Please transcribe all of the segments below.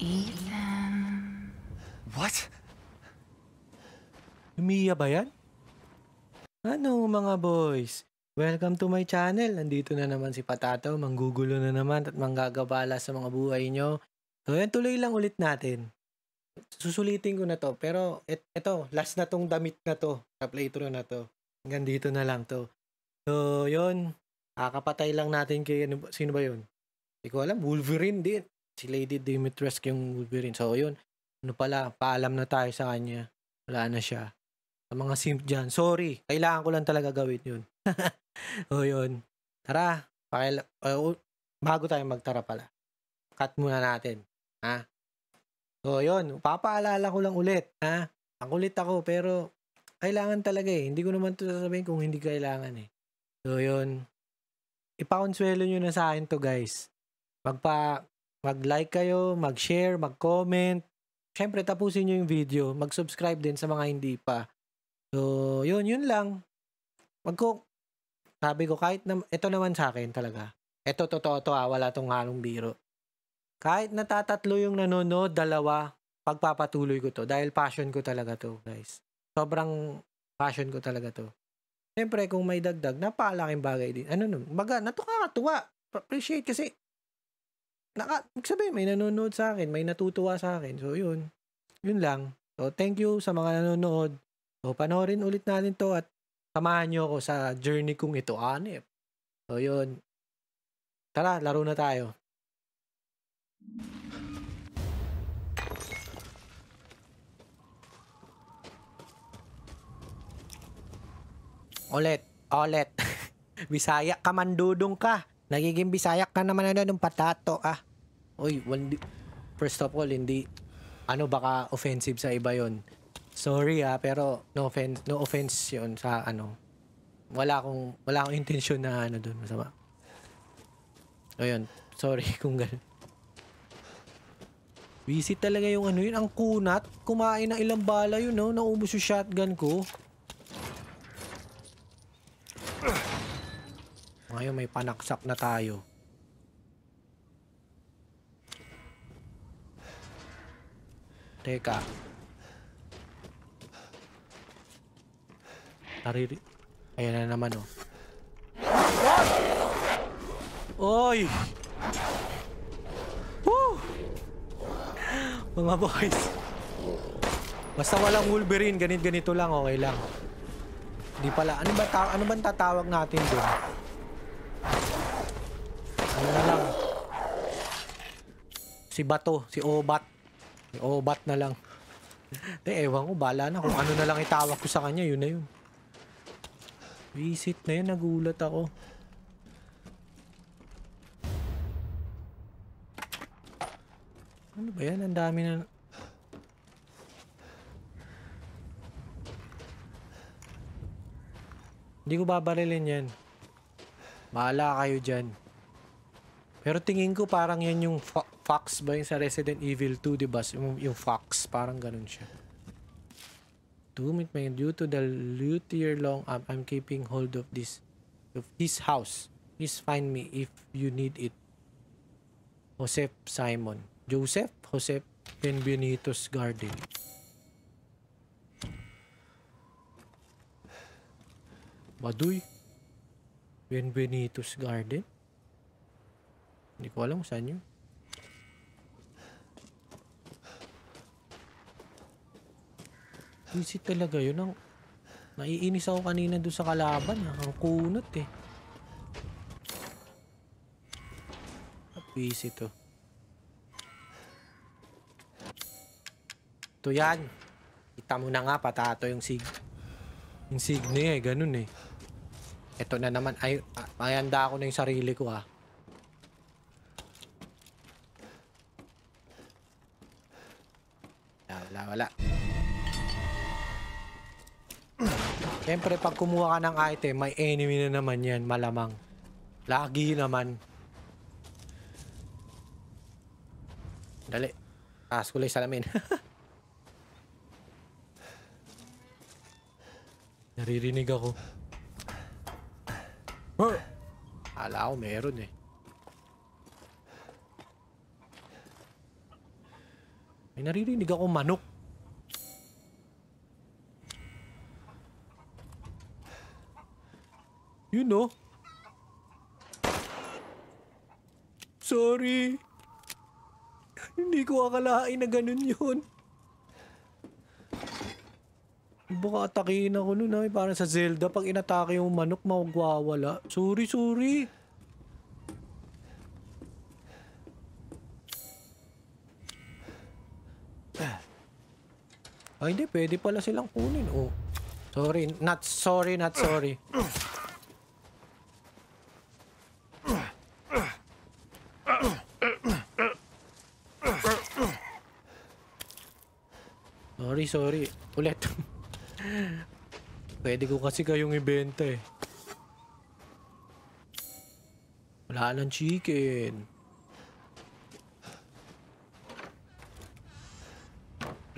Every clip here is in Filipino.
Ethan. What? Mia ba yan? Ano mga boys? Welcome to my channel. Nandito na naman si Patato. Manggugulo na naman at manggagabala sa mga buhay nyo. So yan, tuloy lang ulit natin. Susulitin ko na to. Pero et eto, last na tong damit na to. Sa playthrough na to. Hanggang dito na lang to. So yun, kakapatay lang natin kay, ano sino ba yun? Hindi ko alam, Wolverine din si Lady Dimitrescu yung Wolverine. So, yun. Ano pala, paalam na tayo sa kanya. Wala na siya. Sa mga simp dyan, sorry. Kailangan ko lang talaga gawin yun. o, yun. Tara. Pakil- uh, bago tayo magtara pala. Cut muna natin. Ha? So, yun. Papaalala ko lang ulit. Ha? Ang ulit ako, pero kailangan talaga eh. Hindi ko naman ito sasabihin kung hindi kailangan eh. So, yun. Ipakonsuelo nyo na sa akin to, guys. Magpa, Mag-like kayo, mag-share, mag-comment. Siyempre, tapusin nyo yung video. Mag-subscribe din sa mga hindi pa. So, yun, yun lang. Wag ko, sabi ko, kahit na, ito naman sa akin talaga. Ito, totoo to ha, ah, wala tong halong biro. Kahit natatatlo yung nanonood, dalawa, pagpapatuloy ko to. Dahil passion ko talaga to, guys. Sobrang passion ko talaga to. Siyempre, kung may dagdag, napakalaking bagay din. Ano nun? Baga, nato Appreciate kasi naka, sabi, may nanonood sa akin, may natutuwa sa akin. So, yun. Yun lang. So, thank you sa mga nanonood. So, panoorin ulit natin to at samahan nyo ako sa journey kong ito, anip. So, yun. Tara, laro na tayo. Olet, olet. Bisaya ka, man dudong ka. Nagiging Bisaya ka naman na ng patato, ah. Oy, well, first of all, hindi, ano baka offensive sa iba yon Sorry ah, pero no offense, no offense yon sa ano. Wala akong, wala akong intention na ano doon, masama. O yun, sorry kung gano'n. Busy talaga yung ano yun, ang kunat. Kumain ng ilang bala yun, no? Naubos yung shotgun ko. Ngayon may panaksak na tayo. Teka. Nariri... Ayan na naman, oh. Oy! Woo! Mga boys. Basta walang Wolverine, ganit-ganito lang, okay lang. Hindi pala. Ano ba, ta ano bang tatawag natin dun? Ano na lang? Si Bato, si Obat. Oo, bat na lang. Eh, ewan ko, bala na. Kung ano na lang itawag ko sa kanya, yun na yun. Visit na yun, nagulat ako. Ano ba yan? Ang dami na... Hindi ko babarilin yan. Mahala kayo dyan. Pero tingin ko parang yan yung Fox ba yung sa Resident Evil 2, di ba? Yung, yung Fox, parang ganun siya. Doom it man, due to the luthier long arm, um, I'm keeping hold of this, of this house. Please find me if you need it. Joseph Simon. Joseph? Joseph Benvenitos Garden. Baduy? Benvenitos Garden? Hindi ko alam saan yun. Busy talaga yun. Ang, naiinis ako kanina doon sa kalaban. Ah. Ang kunot eh. Busy to. Oh. Ito yan. Kita mo na nga patato yung sig. Yung sig niya eh. Ganun eh. Ito na naman. Ay, ah, ayanda ako na yung sarili ko ah. Wala, wala, wala. Siyempre, pag kumuha ka ng item, may enemy na naman yan, malamang. Lagi naman. Dali. Taas ah, ko lang salamin. Naririnig ako. Huh? Ala ko, meron eh. May naririnig ako manok. You know. Sorry. Hindi ko akalain na ganun yun. Baka atakihin ako nun ay Parang sa Zelda, pag inatake yung manok, magwawala. Sorry, sorry. Ah, hindi. Pwede pala silang kunin. Oh. Sorry. Not sorry, not sorry. sorry. Ulit. Pwede ko kasi kayong ibenta eh. Wala ng chicken.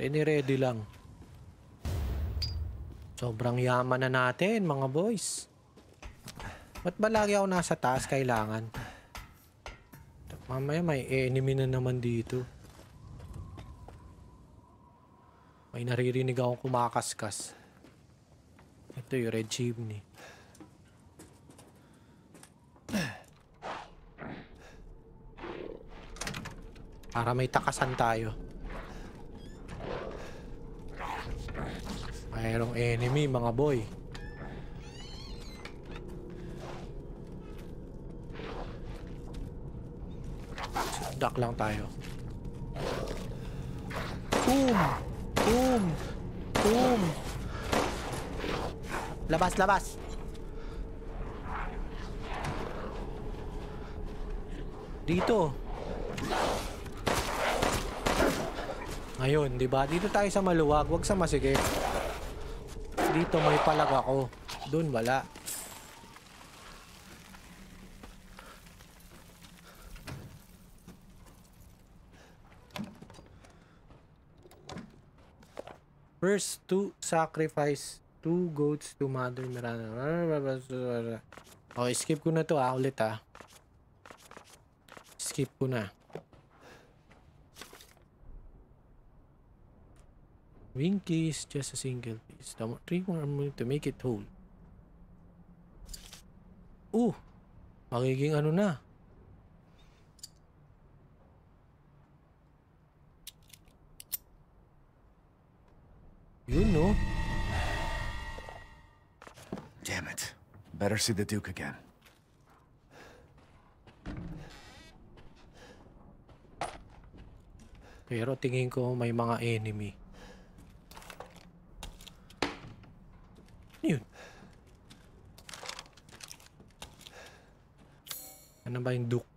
Ready-ready lang. Sobrang yaman na natin, mga boys. Ba't ba lagi ako nasa taas kailangan? Mamaya may enemy na naman dito. May naririnig akong kumakaskas. Ito yung red chimney. Para may takasan tayo. Mayroong enemy mga boy. Duck lang tayo. Boom! Boom! Boom! Labas, labas! Dito. Ngayon, di ba? Dito tayo sa maluwag, wag sa masikip. Dito may palag ako. Doon wala. First to sacrifice two goats to Mother Miranda. Okay, oh, skip ko na to ah, ulit ah. Skip ko na. Winky is just a single piece. Three more armor to make it whole. Uh! Magiging ano na? You know? Damn it. Better see the Duke again. Pero tingin ko may mga enemy. Yun. Ano ba yung Duke?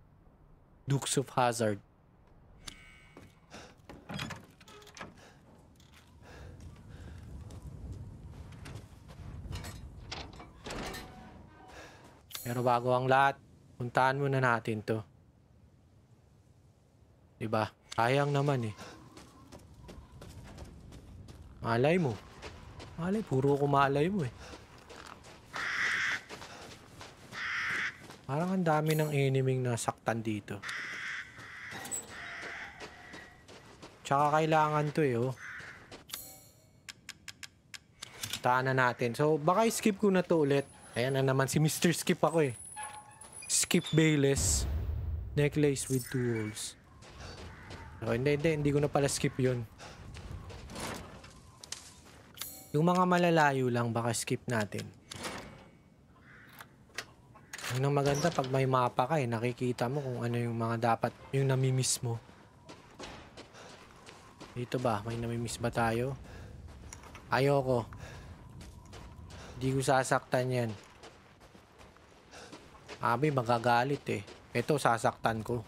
Dukes of Hazard. Pero bago ang lahat, puntahan muna natin to. 'Di ba? Sayang naman eh. Malay mo. Malay, puro ko mo eh. Parang ang dami ng enemy na saktan dito. Tsaka kailangan to eh, oh. Taan natin. So, baka skip ko na to ulit. Ayan na naman si Mr. Skip ako eh. Skip Bayless. Necklace with two holes. Oh, hindi, hindi. Hindi ko na pala skip yun. Yung mga malalayo lang, baka skip natin. Ano ang maganda pag may mapa ka eh. Nakikita mo kung ano yung mga dapat, yung namimiss mo. Dito ba? May namimiss ba tayo? Ayoko. Hindi ko sasaktan yan. Abi, magagalit eh. Ito, sasaktan ko.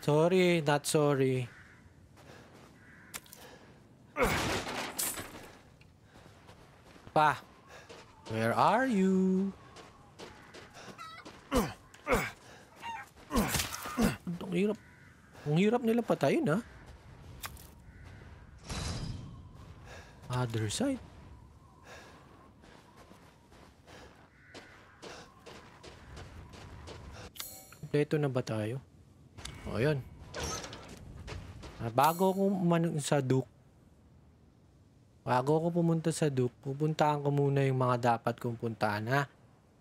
Sorry, not sorry. Pa, where are you? Ang hirap. Ang hirap nila patayin, ha? Other side. ito na ba tayo? O, yun. Ah, bago ako umanong sa Duke, bago ako pumunta sa Duke, pupuntaan ko muna yung mga dapat kong puntaan, ha?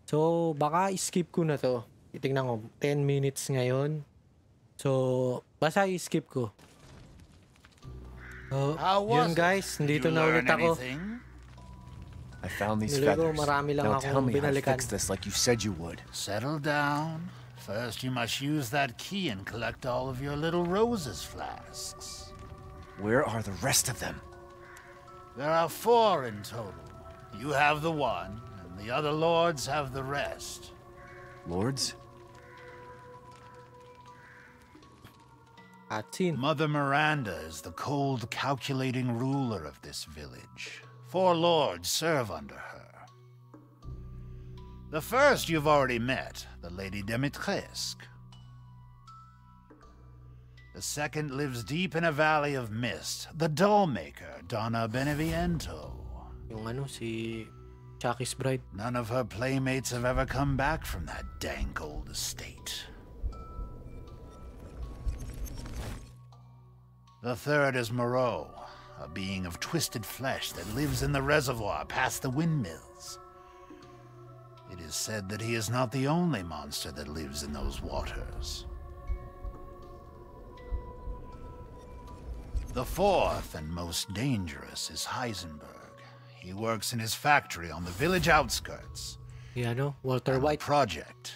So, baka skip ko na to. Titingnan ko, 10 minutes ngayon. So, basta i-skip ko. So, yun guys, dito na ulit ako. I found these feathers. Marami lang Now tell me binalikan. I fixed this like you said you would. Settle down. First, you must use that key and collect all of your little roses flasks. Where are the rest of them? There are four in total. You have the one, and the other lords have the rest. Lords? Mother Miranda is the cold, calculating ruler of this village. Four lords serve under her. The first you've already met, the Lady Demetresque. The second lives deep in a valley of mist, the dollmaker, Donna Beneviento. Yung ano, si None of her playmates have ever come back from that dank old estate. The third is Moreau, a being of twisted flesh that lives in the reservoir past the windmills. It is said that he is not the only monster that lives in those waters. The fourth and most dangerous is Heisenberg. He works in his factory on the village outskirts. Yeah, I know. Walter White. Project.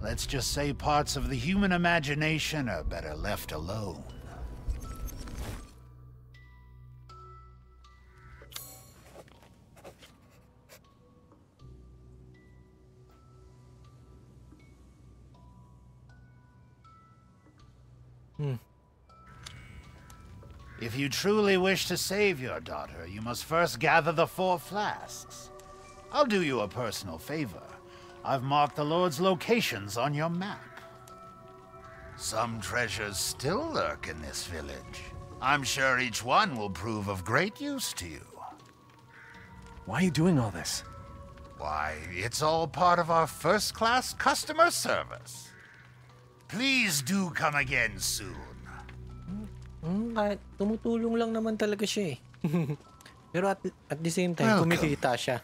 Let's just say parts of the human imagination are better left alone. Hmm. If you truly wish to save your daughter, you must first gather the four flasks. I'll do you a personal favor. I've marked the Lord's locations on your map. Some treasures still lurk in this village. I'm sure each one will prove of great use to you. Why are you doing all this? Why, it's all part of our first-class customer service. Please do come again soon. Mm, kahit tumutulong lang naman talaga siya eh. Pero at, at the same time, kumikita siya.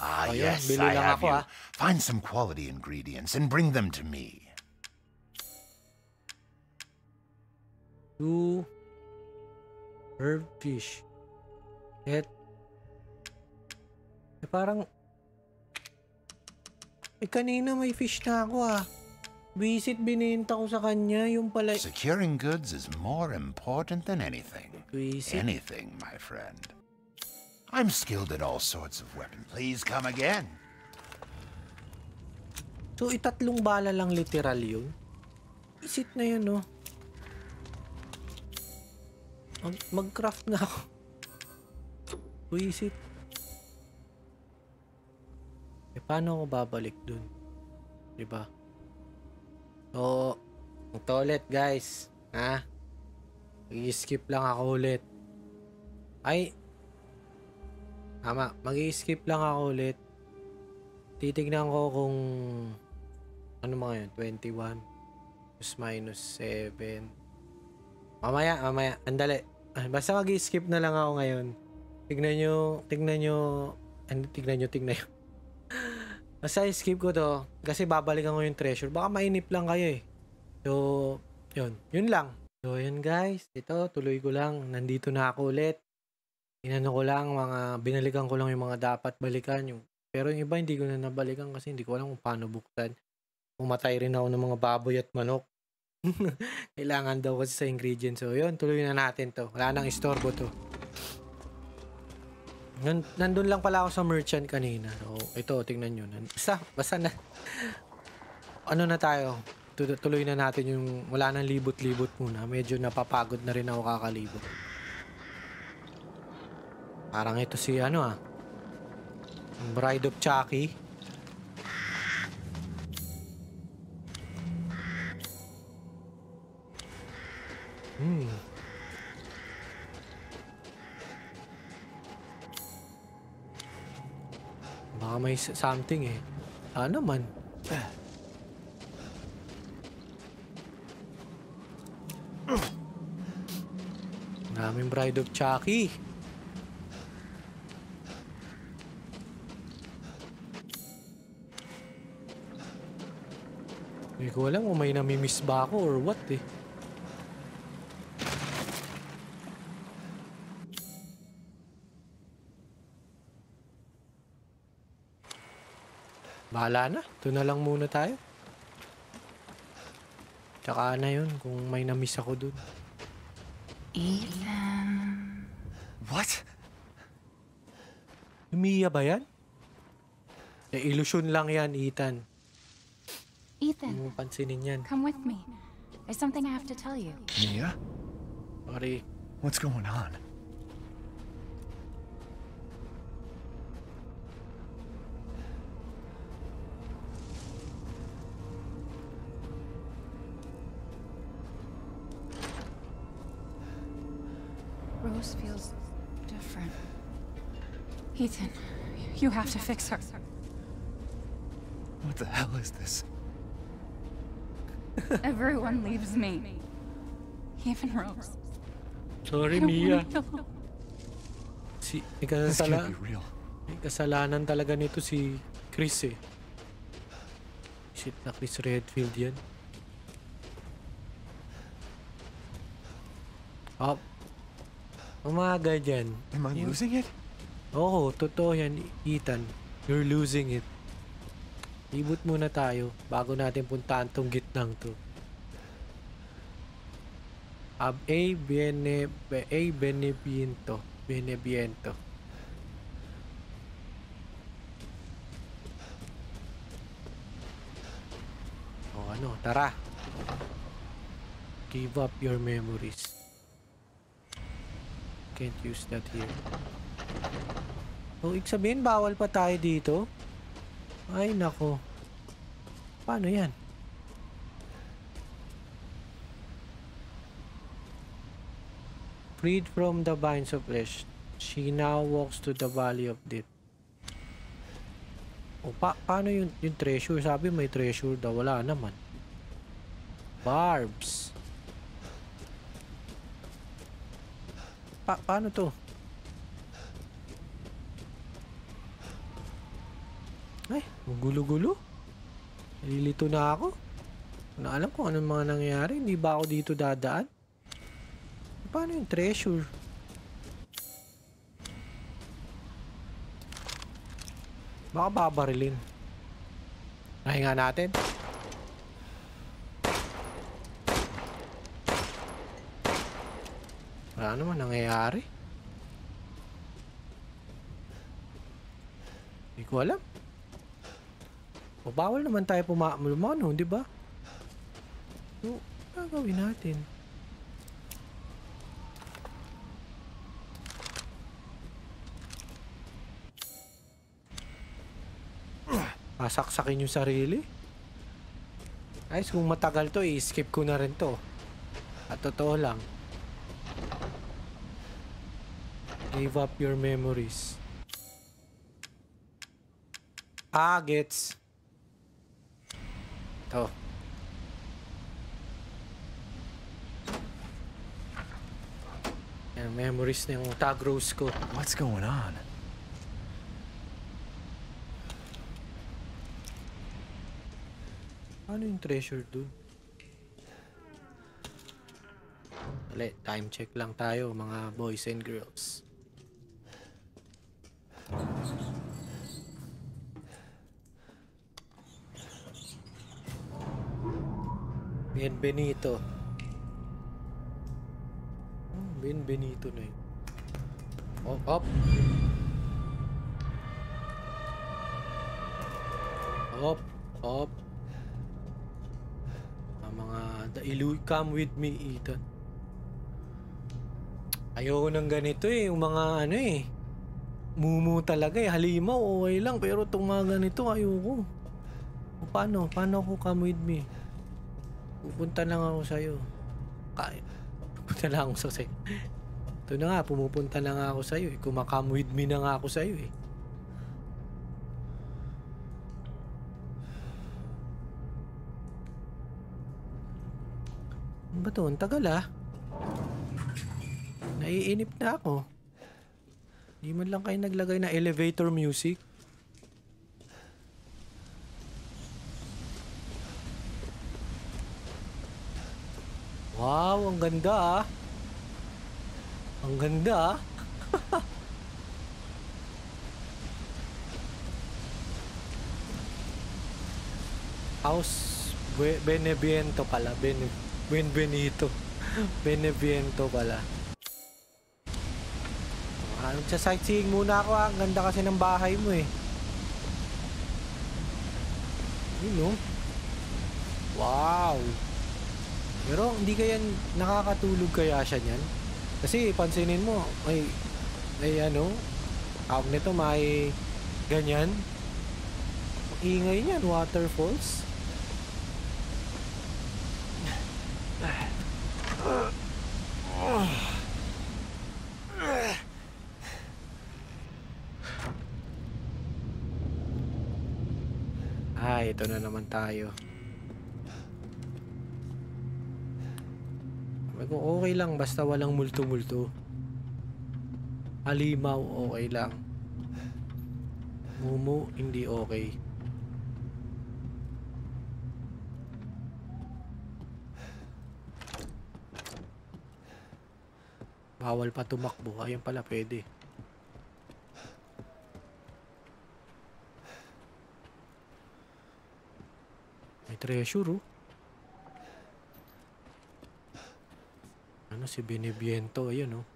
Ah, oh, yes, yun, I have ako, you. Ha? Ah. Find some quality ingredients and bring them to me. Do herb fish. Et Eh, parang... Eh, kanina may fish na ako ah. Visit bininta ko sa kanya yung pala... Securing goods is more important than anything. Visit. Anything, my friend. I'm skilled at all sorts of weapons. Please come again. So, itatlong bala lang literal yun. Visit na yun, oh. Mag-craft na ako. Visit. Eh, paano ako babalik dun? Diba? ba? So, ito ulit guys. Ha? Mag-skip lang ako ulit. Ay. Tama. Mag-skip lang ako ulit. Titignan ko kung ano mga yun? 21 plus minus 7. Mamaya, mamaya. Andali. Basta mag-skip na lang ako ngayon. Tignan nyo, tignan nyo, ano, tignan nyo, tignan nyo. Basta skip ko to kasi babalikan ko yung treasure. Baka mainip lang kayo eh. So, yun. Yun lang. So, yun guys. Ito, tuloy ko lang. Nandito na ako ulit. Inano ko lang, mga, binalikan ko lang yung mga dapat balikan. Yung, pero yung iba hindi ko na nabalikan kasi hindi ko alam kung paano buksan. Umatay rin ako ng mga baboy at manok. Kailangan daw kasi sa ingredients. So, yun. Tuloy na natin to. Wala nang istorbo to. Nan, nandun lang pala ako sa merchant kanina. Oh, ito, tingnan nyo. Basta, basta na. ano na tayo? Tuloy na natin yung wala nang libot-libot muna. Medyo napapagod na rin ako kakalibot. Parang ito si ano ah. Bride of Chucky. Hmm. Baka may something eh. Ah naman. Daming Bride of Chucky. Hindi ko alam kung may namimiss ba ako or what eh. Bahala na. Doon na lang muna tayo. Tsaka na yun kung may namiss ako doon. Ethan... What? Mia ba yan? Na-illusion lang yan, Ethan. Ethan. Hindi mo pansinin yan. Come with me. There's something I have to tell you. Mia? Buddy. What's going on? just feels different. Ethan, you have to fix her. What the hell is this? Everyone leaves me. Even Rose. Sorry, Mia. Si, ikasasala, ikasalanan talaga nito si Chris eh. Shit na Chris Redfield yan. Oh, Umaga dyan. Am I losing it? Oo, totoo yan, Ethan. You're losing it. Ibot muna tayo bago natin puntaan tong gitnang to. Ab A bene be, A benebiento. Benebiento. O ano, tara. Give up your memories can't use that here. So, ibig sabihin, bawal pa tayo dito? Ay, nako. Paano yan? Freed from the binds of flesh, she now walks to the valley of death. O, pa paano yung, yung treasure? Sabi may treasure daw. Wala naman. Barbs. Pa paano to? Ay, gulo-gulo. Nililito na ako. Na alam ko anong mga nangyayari. Hindi ba ako dito dadaan? Paano yung treasure? Baka babarilin. Nahinga natin. Wala naman nangyayari. Hindi ko alam. O bawal naman tayo pumamano, di ba? So, gagawin natin. Pasaksakin yung sarili. Ayos, kung matagal to, i-skip ko na rin to. At totoo lang. Give up your memories. Ah, gets. Ito. Yan, memories na yung tag ko. What's going on? Ano yung treasure dun? Dali, time check lang tayo mga boys and girls. Bienvenido. Hmm, Bienvenido na yun. Oh, up. Up, up. Ang mga the ilu come with me, Ethan. Ayoko ng ganito eh, yung mga ano eh. Mumu talaga eh, halimaw okay lang pero itong mga ganito ayoko. O, paano? Paano ako come with me? Pupunta lang ako sa'yo. Kaya. Pupunta lang ako sa'yo. Ito na nga, pumupunta na ako sa'yo. Eh. Kumakam with me na nga ako sa'yo eh. Ano ba to? Ang tagal ah. Naiinip na ako. Hindi man lang kayo naglagay na elevator music. Wow, ang ganda ah. Ang ganda ah. House Beneviento pala. Bene, Benbenito. Beneviento pala. Ah, nagsasightseeing muna ako ah. Ang ganda kasi ng bahay mo eh. Yun no? Wow! Pero hindi kaya nakakatulog kaya siya niyan? Kasi pansinin mo, may, may ano, tawag nito, may ganyan. Ingay niyan, waterfalls. Ah, ito na naman tayo. ko, okay lang, basta walang multo-multo. Alimaw, okay lang. Mumu, hindi okay. Bawal pa tumakbo. Ayun pala, pwede. May treasure, oh. si Binibiento, ayun oh.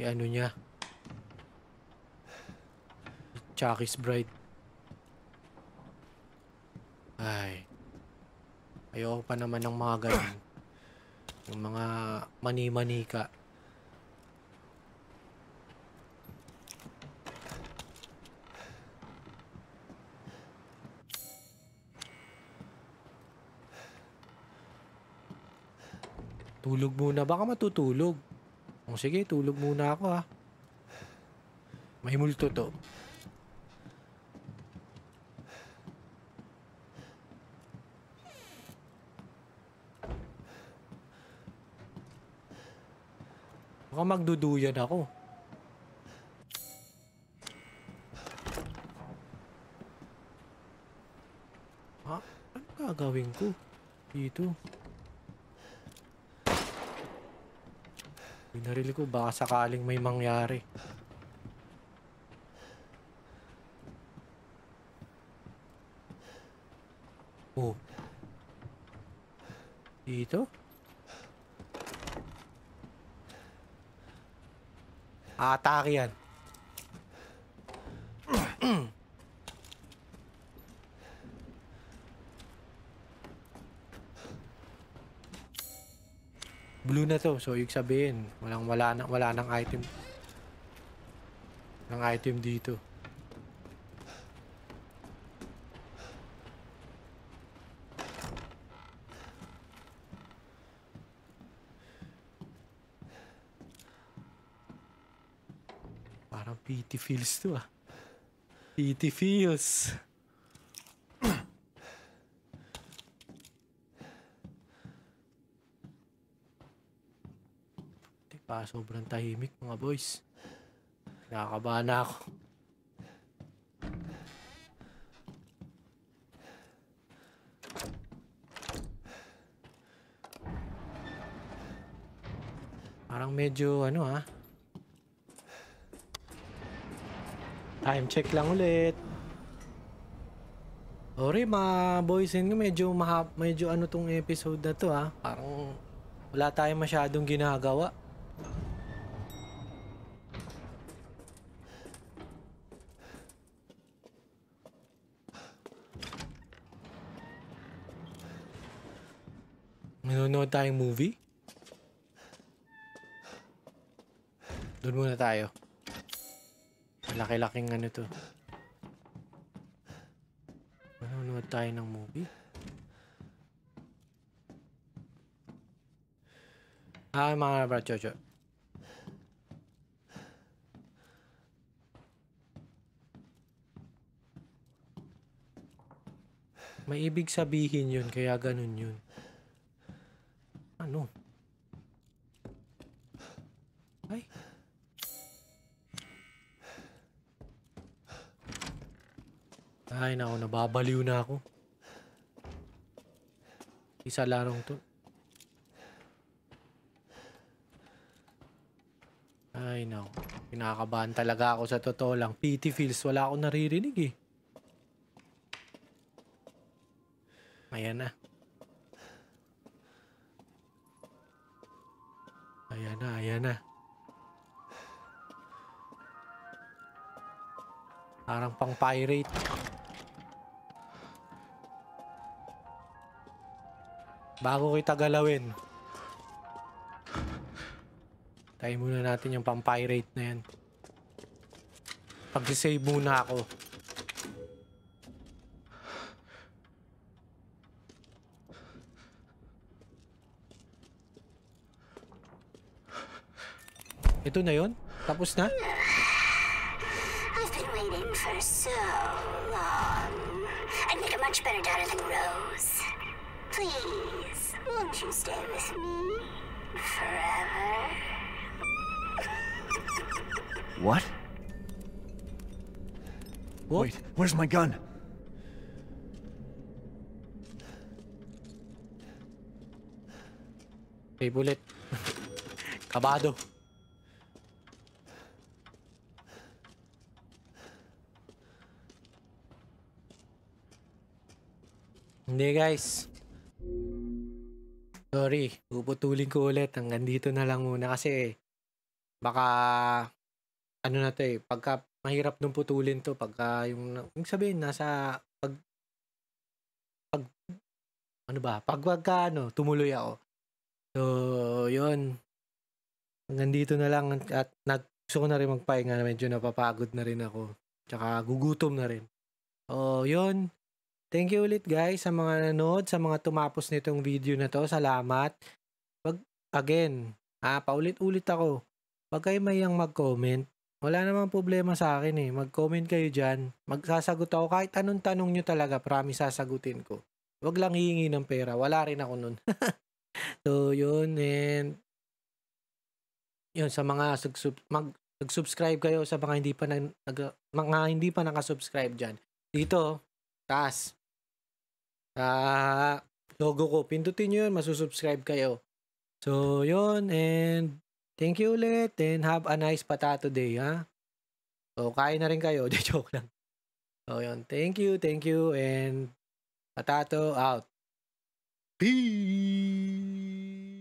Yung ano niya. Chucky's Bride. Ay. Ayoko pa naman ng mga ganyan. Yung mga mani-manika. Tulog muna. Baka matutulog. O sige, tulog muna ako ha. Ah. May multo to. Baka magduduyan ako. Ha? Ah, ano gagawin ko? Dito. Dito. Yung ko, baka sakaling may mangyari. Oh. Dito? Atake yan. blue na to. So, yung sabihin, walang wala nang wala nang item. Ng item dito. Parang PT feels to ah. PT feels. Tsaka diba? sobrang tahimik mga boys. Nakakabahan na ako. Parang medyo ano ha. Ah. Time check lang ulit. Sorry mga boys and medyo medyo ano tong episode na to ha. Ah. Parang wala tayong masyadong ginagawa. manood tayong movie? Doon muna tayo. Malaki-laking ano to. Manonood tayo ng movie. Ah, mga bro, chocho. May ibig sabihin yun, kaya ganun yun. Ano? Ay. Ay, nako, nababaliw na ako. Isa larong to. Ay, nako. Pinakabahan talaga ako sa totoo lang. PT feels, wala akong naririnig eh. Ayan na. Ayan na, ayan na. Parang pang pirate. Bago kita galawin. Tayo muna natin yung pang pirate na yan. Pag-save Pag-save muna ako. Ito na yon? Tapos na? I've been waiting for so long. I've made a much better daughter than Rose. Please, won't you stay with me forever? What? What? Wait, where's my gun? Hey, bullet. Kabado. Hindi guys. Sorry, puputulin ko ulit. Hanggang dito na lang muna kasi baka ano na to eh, pagka mahirap nung putulin to pagka yung, yung sabihin nasa pag pag ano ba, pag wag ka ano, tumuloy ako. So, yun. Hanggang dito na lang at, at gusto ko na rin magpahinga na medyo napapagod na rin ako. Tsaka gugutom na rin. Oh, so, yun. Thank you ulit guys sa mga nanood, sa mga tumapos nitong video na to. Salamat. Pag, again, ah, paulit-ulit ako. Pag kayo mayang mag-comment, wala namang problema sa akin eh. Mag-comment kayo dyan. Magsasagot ako. Kahit anong tanong nyo talaga, promise sasagutin ko. Huwag lang hihingi ng pera. Wala rin ako nun. so, yun. And, yun, sa mga mag mag subscribe kayo sa mga hindi pa nag, mga hindi pa nakasubscribe dyan. Dito, taas. Ah, logo ko. Pindutin nyo yun, masusubscribe kayo. So, yun, and thank you ulit, and have a nice potato day, ha? So, kain na rin kayo, di joke lang. So, yun, thank you, thank you, and potato out. Peace!